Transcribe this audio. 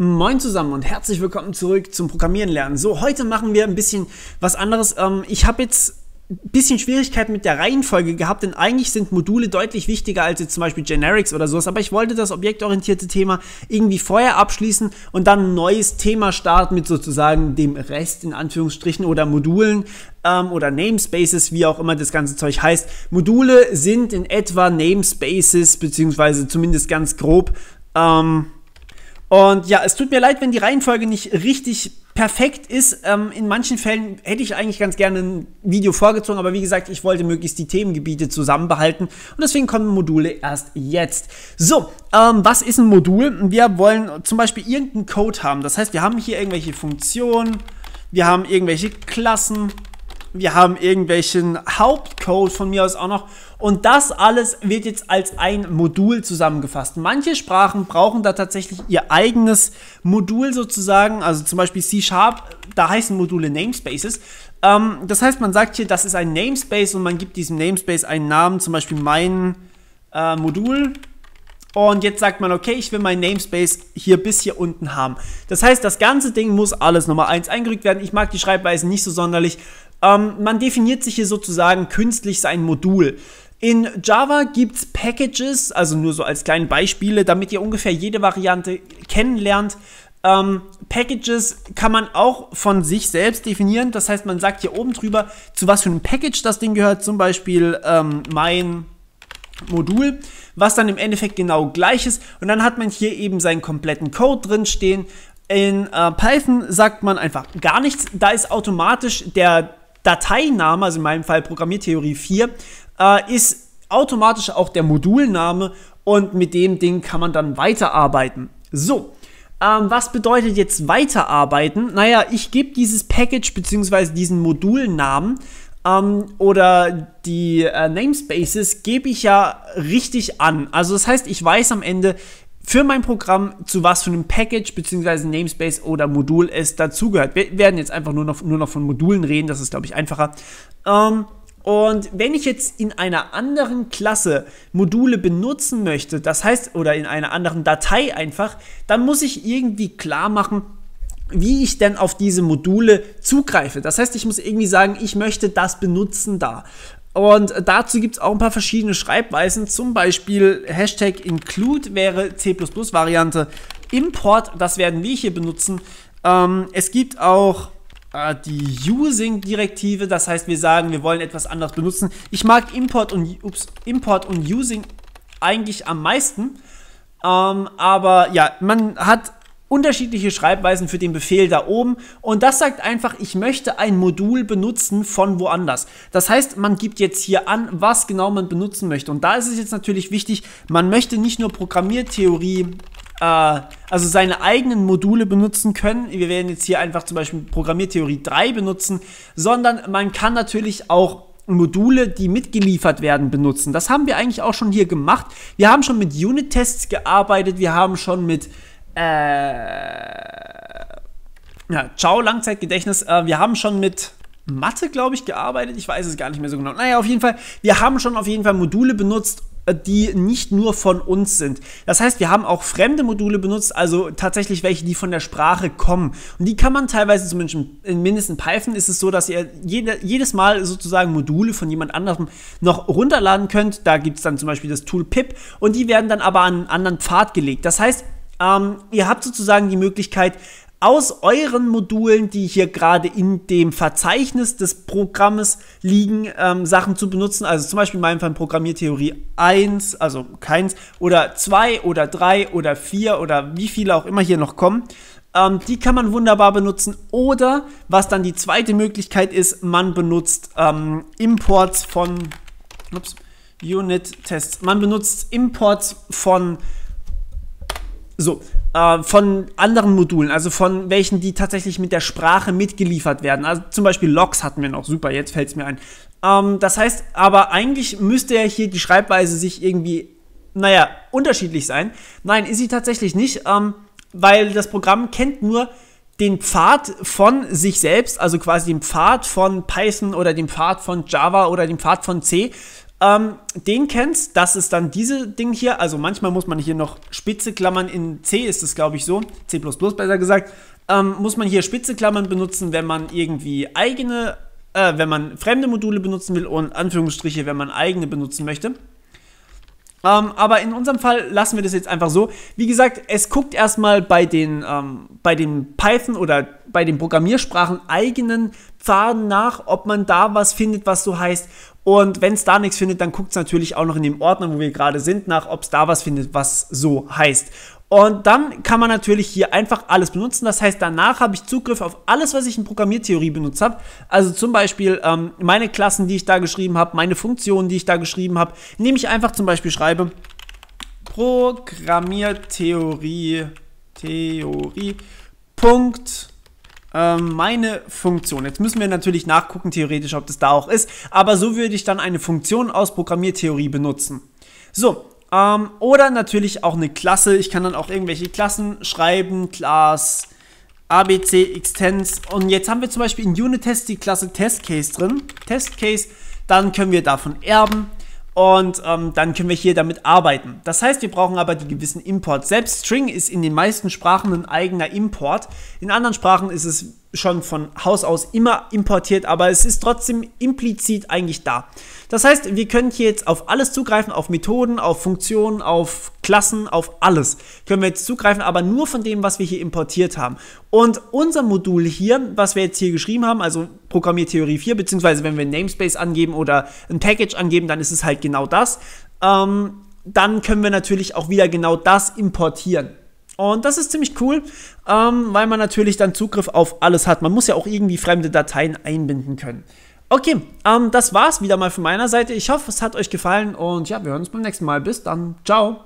Moin zusammen und herzlich willkommen zurück zum Programmieren lernen. So, heute machen wir ein bisschen was anderes. Ähm, ich habe jetzt ein bisschen Schwierigkeiten mit der Reihenfolge gehabt, denn eigentlich sind Module deutlich wichtiger als jetzt zum Beispiel Generics oder sowas, aber ich wollte das objektorientierte Thema irgendwie vorher abschließen und dann ein neues Thema starten mit sozusagen dem Rest in Anführungsstrichen oder Modulen ähm, oder Namespaces, wie auch immer das ganze Zeug heißt. Module sind in etwa Namespaces, beziehungsweise zumindest ganz grob. Ähm, und ja, es tut mir leid, wenn die Reihenfolge nicht richtig perfekt ist. Ähm, in manchen Fällen hätte ich eigentlich ganz gerne ein Video vorgezogen, aber wie gesagt, ich wollte möglichst die Themengebiete zusammenbehalten und deswegen kommen Module erst jetzt. So, ähm, was ist ein Modul? Wir wollen zum Beispiel irgendeinen Code haben. Das heißt, wir haben hier irgendwelche Funktionen, wir haben irgendwelche Klassen, wir haben irgendwelchen Hauptcode von mir aus auch noch. Und das alles wird jetzt als ein Modul zusammengefasst. Manche Sprachen brauchen da tatsächlich ihr eigenes Modul sozusagen. Also zum Beispiel C-Sharp, da heißen Module Namespaces. Ähm, das heißt, man sagt hier, das ist ein Namespace und man gibt diesem Namespace einen Namen, zum Beispiel mein äh, Modul. Und jetzt sagt man, okay, ich will mein Namespace hier bis hier unten haben. Das heißt, das ganze Ding muss alles Nummer 1 eingerückt werden. Ich mag die Schreibweise nicht so sonderlich. Ähm, man definiert sich hier sozusagen künstlich sein Modul. In Java gibt es Packages, also nur so als kleine Beispiele, damit ihr ungefähr jede Variante kennenlernt. Ähm, Packages kann man auch von sich selbst definieren. Das heißt, man sagt hier oben drüber, zu was für einem Package das Ding gehört. Zum Beispiel ähm, mein Modul, was dann im Endeffekt genau gleich ist. Und dann hat man hier eben seinen kompletten Code drin stehen. In äh, Python sagt man einfach gar nichts. Da ist automatisch der Dateiname, also in meinem Fall Programmiertheorie 4, äh, ist automatisch auch der Modulname und mit dem Ding kann man dann weiterarbeiten. So, ähm, was bedeutet jetzt weiterarbeiten? Naja, ich gebe dieses Package bzw. diesen Modulnamen ähm, oder die äh, Namespaces gebe ich ja richtig an. Also das heißt, ich weiß am Ende, für mein Programm, zu was für einem Package bzw. Namespace oder Modul es dazugehört. Wir werden jetzt einfach nur noch, nur noch von Modulen reden, das ist, glaube ich, einfacher. Ähm, und wenn ich jetzt in einer anderen Klasse Module benutzen möchte, das heißt, oder in einer anderen Datei einfach, dann muss ich irgendwie klar machen, wie ich denn auf diese Module zugreife. Das heißt, ich muss irgendwie sagen, ich möchte das benutzen da. Und dazu gibt es auch ein paar verschiedene Schreibweisen, zum Beispiel Hashtag include wäre C++-Variante, Import, das werden wir hier benutzen. Ähm, es gibt auch äh, die Using-Direktive, das heißt, wir sagen, wir wollen etwas anders benutzen. Ich mag Import und, ups, Import und Using eigentlich am meisten. Ähm, aber ja, man hat unterschiedliche Schreibweisen für den Befehl da oben und das sagt einfach, ich möchte ein Modul benutzen von woanders. Das heißt, man gibt jetzt hier an, was genau man benutzen möchte und da ist es jetzt natürlich wichtig, man möchte nicht nur Programmiertheorie, äh, also seine eigenen Module benutzen können, wir werden jetzt hier einfach zum Beispiel Programmiertheorie 3 benutzen, sondern man kann natürlich auch Module, die mitgeliefert werden, benutzen. Das haben wir eigentlich auch schon hier gemacht. Wir haben schon mit Unit-Tests gearbeitet, wir haben schon mit äh, ja, ciao, Langzeitgedächtnis. Äh, wir haben schon mit Mathe, glaube ich, gearbeitet. Ich weiß es gar nicht mehr so genau. Naja, auf jeden Fall, wir haben schon auf jeden Fall Module benutzt, äh, die nicht nur von uns sind. Das heißt, wir haben auch fremde Module benutzt, also tatsächlich welche, die von der Sprache kommen. Und die kann man teilweise, zumindest in mindestens Python, ist es so, dass ihr jede, jedes Mal sozusagen Module von jemand anderem noch runterladen könnt. Da gibt es dann zum Beispiel das Tool pip und die werden dann aber an einen anderen Pfad gelegt. Das heißt, ähm, ihr habt sozusagen die Möglichkeit, aus euren Modulen, die hier gerade in dem Verzeichnis des Programmes liegen, ähm, Sachen zu benutzen. Also zum Beispiel in meinem Fall Programmiertheorie 1, also keins, oder 2 oder 3 oder 4 oder wie viele auch immer hier noch kommen. Ähm, die kann man wunderbar benutzen. Oder was dann die zweite Möglichkeit ist, man benutzt ähm, Imports von ups, Unit Tests. Man benutzt Imports von so, äh, von anderen Modulen, also von welchen, die tatsächlich mit der Sprache mitgeliefert werden. Also zum Beispiel Logs hatten wir noch, super, jetzt fällt es mir ein. Ähm, das heißt, aber eigentlich müsste ja hier die Schreibweise sich irgendwie, naja, unterschiedlich sein. Nein, ist sie tatsächlich nicht, ähm, weil das Programm kennt nur den Pfad von sich selbst, also quasi den Pfad von Python oder den Pfad von Java oder den Pfad von C ähm, den kennst, das ist dann diese Ding hier. Also manchmal muss man hier noch spitze Klammern in C ist es, glaube ich, so. C besser gesagt. Ähm, muss man hier spitze Klammern benutzen, wenn man irgendwie eigene, äh, wenn man fremde Module benutzen will und Anführungsstriche, wenn man eigene benutzen möchte. Ähm, aber in unserem Fall lassen wir das jetzt einfach so. Wie gesagt, es guckt erstmal bei den, ähm, bei den Python oder bei den Programmiersprachen eigenen Pfaden nach, ob man da was findet, was so heißt. Und wenn es da nichts findet, dann guckt es natürlich auch noch in dem Ordner, wo wir gerade sind, nach, ob es da was findet, was so heißt. Und dann kann man natürlich hier einfach alles benutzen. Das heißt, danach habe ich Zugriff auf alles, was ich in Programmiertheorie benutzt habe. Also zum Beispiel ähm, meine Klassen, die ich da geschrieben habe, meine Funktionen, die ich da geschrieben habe, Nehme ich einfach zum Beispiel schreibe Programmiertheorie Theorie Punkt ähm, meine Funktion. Jetzt müssen wir natürlich nachgucken, theoretisch, ob das da auch ist, aber so würde ich dann eine Funktion aus Programmiertheorie benutzen. So, ähm, oder natürlich auch eine Klasse. Ich kann dann auch irgendwelche Klassen schreiben, Class ABC, Extends. Und jetzt haben wir zum Beispiel in Unitest die Klasse Testcase drin. Testcase, dann können wir davon erben. Und ähm, dann können wir hier damit arbeiten. Das heißt, wir brauchen aber die gewissen Imports. Selbst String ist in den meisten Sprachen ein eigener Import. In anderen Sprachen ist es schon von Haus aus immer importiert, aber es ist trotzdem implizit eigentlich da. Das heißt, wir können hier jetzt auf alles zugreifen, auf Methoden, auf Funktionen, auf Klassen, auf alles. Können wir jetzt zugreifen, aber nur von dem, was wir hier importiert haben. Und unser Modul hier, was wir jetzt hier geschrieben haben, also Programmiertheorie 4, beziehungsweise wenn wir ein Namespace angeben oder ein Package angeben, dann ist es halt genau das. Ähm, dann können wir natürlich auch wieder genau das importieren. Und das ist ziemlich cool, ähm, weil man natürlich dann Zugriff auf alles hat. Man muss ja auch irgendwie fremde Dateien einbinden können. Okay, ähm, das war's wieder mal von meiner Seite. Ich hoffe, es hat euch gefallen und ja, wir hören uns beim nächsten Mal. Bis dann. Ciao.